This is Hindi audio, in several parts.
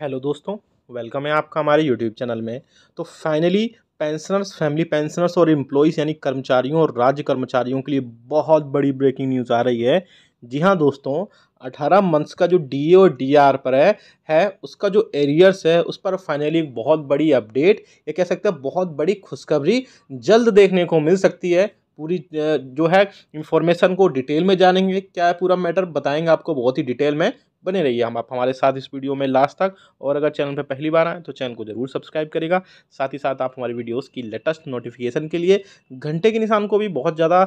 हेलो दोस्तों वेलकम है आपका हमारे यूट्यूब चैनल में तो फाइनली पेंशनर्स फैमिली पेंशनर्स और एम्प्लॉयज़ यानी कर्मचारियों और राज्य कर्मचारियों के लिए बहुत बड़ी ब्रेकिंग न्यूज़ आ रही है जी हाँ दोस्तों 18 मंथ्स का जो डी और डी पर है है उसका जो एरियर्स है उस पर फाइनली एक बहुत बड़ी अपडेट या कह सकते हैं बहुत बड़ी खुशखबरी जल्द देखने को मिल सकती है पूरी जो है इंफॉर्मेशन को डिटेल में जानेंगे क्या है पूरा मैटर बताएंगे आपको बहुत ही डिटेल में बने रहिए हम आप हमारे साथ इस वीडियो में लास्ट तक और अगर चैनल पर पहली बार आएँ तो चैनल को ज़रूर सब्सक्राइब करेगा साथ ही साथ आप हमारी वीडियोज़ की लेटेस्ट नोटिफिकेशन के लिए घंटे के निशान को भी बहुत ज़्यादा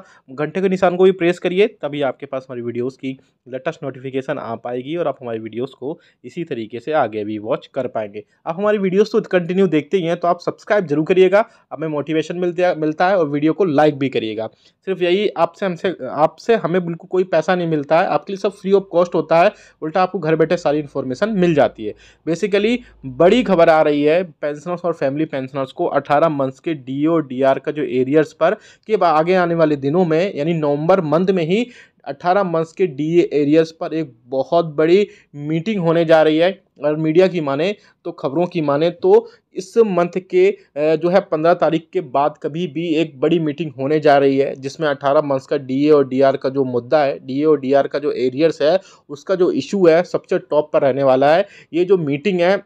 घंटे के निशान को भी प्रेस करिए तभी आपके पास हमारी वीडियोज़ की लेटेस्ट नोटिफिकेशन आ पाएगी और आप हमारी वीडियोज़ को इसी तरीके से आगे भी वॉच कर पाएंगे आप हमारी वीडियोज़ तो कंटिन्यू देखते ही हैं तो आप सब्सक्राइब जरूर करिएगा हमें मोटिवेशन मिलता है और वीडियो को लाइक भी करिएगा सिर्फ यही आपसे हमसे आपसे हमें बिल्कुल कोई पैसा नहीं मिलता है आपके लिए सब फ्री ऑफ कॉस्ट होता है उल्टा आप आपको घर बैठे सारी इन्फॉर्मेशन मिल जाती है बेसिकली बड़ी खबर आ रही है पेंशनर्स और फैमिली पेंशनर्स को 18 मंथ्स के डी ओ का जो एरियर्स पर कि आगे आने वाले दिनों में यानी नवंबर मंथ में ही 18 मंथ्स के डीए एरियाज पर एक बहुत बड़ी मीटिंग होने जा रही है अगर मीडिया की माने तो खबरों की माने तो इस मंथ के जो है पंद्रह तारीख के बाद कभी भी एक बड़ी मीटिंग होने जा रही है जिसमें अट्ठारह मंथ्स का डीए और डीआर का जो मुद्दा है डीए और डीआर का जो एरियर्स है उसका जो इशू है सबसे टॉप पर रहने वाला है ये जो मीटिंग है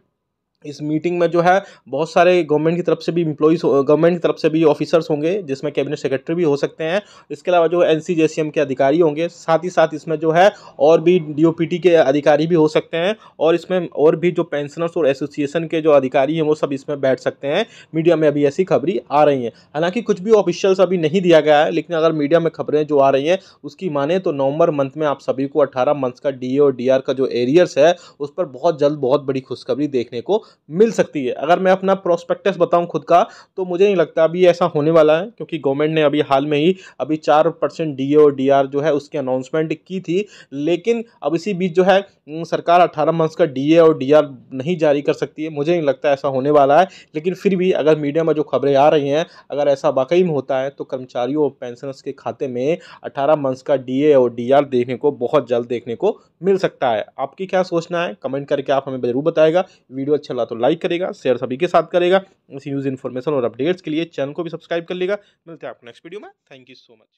इस मीटिंग में जो है बहुत सारे गवर्नमेंट की तरफ से भी इम्प्लॉयज़ गवर्नमेंट की तरफ से भी ऑफिसर्स होंगे जिसमें कैबिनेट सेक्रेटरी भी हो सकते हैं इसके अलावा जो एन सी के अधिकारी होंगे साथ ही साथ इसमें जो है और भी डी के अधिकारी भी हो सकते हैं और इसमें और भी जो पेंशनर्स और एसोसिएशन के जो अधिकारी हैं वो सब इसमें बैठ सकते हैं मीडिया में अभी ऐसी खबरें आ रही हैं हालांकि कुछ भी ऑफिशियल्स अभी नहीं दिया गया है लेकिन अगर मीडिया में खबरें जो आ रही हैं उसकी माने तो नवंबर मंथ में आप सभी को अट्ठारह मंथ्स का डी और डी का जो एरियर्स है उस पर बहुत जल्द बहुत बड़ी खुशखबरी देखने को मिल सकती है अगर मैं अपना प्रोस्पेक्टस बताऊं खुद का तो मुझे नहीं लगता अभी ऐसा होने वाला है क्योंकि गवर्नमेंट ने अभी हाल में ही अभी चार परसेंट डी और डी जो है उसकी अनाउंसमेंट की थी लेकिन अब इसी बीच जो है सरकार अट्ठारह मंथ्स का डी और डी नहीं जारी कर सकती है मुझे नहीं लगता ऐसा होने वाला है लेकिन फिर भी अगर मीडिया में जो खबरें आ रही हैं अगर ऐसा वाकई में होता है तो कर्मचारियों और पेंशनर्स के खाते में अठारह मंथ्स का डी और डी देखने को बहुत जल्द देखने को मिल सकता है आपकी क्या सोचना है कमेंट करके आप हमें ज़रूर बताएगा वीडियो अच्छा चला तो लाइक करेगा शेयर सभी के साथ करेगा इस न्यूज़ इन्फॉर्मेशन और अपडेट्स के लिए चैनल को भी सब्सक्राइब कर लेगा मिलते हैं आपको नेक्स्ट वीडियो में थैंक यू सो मच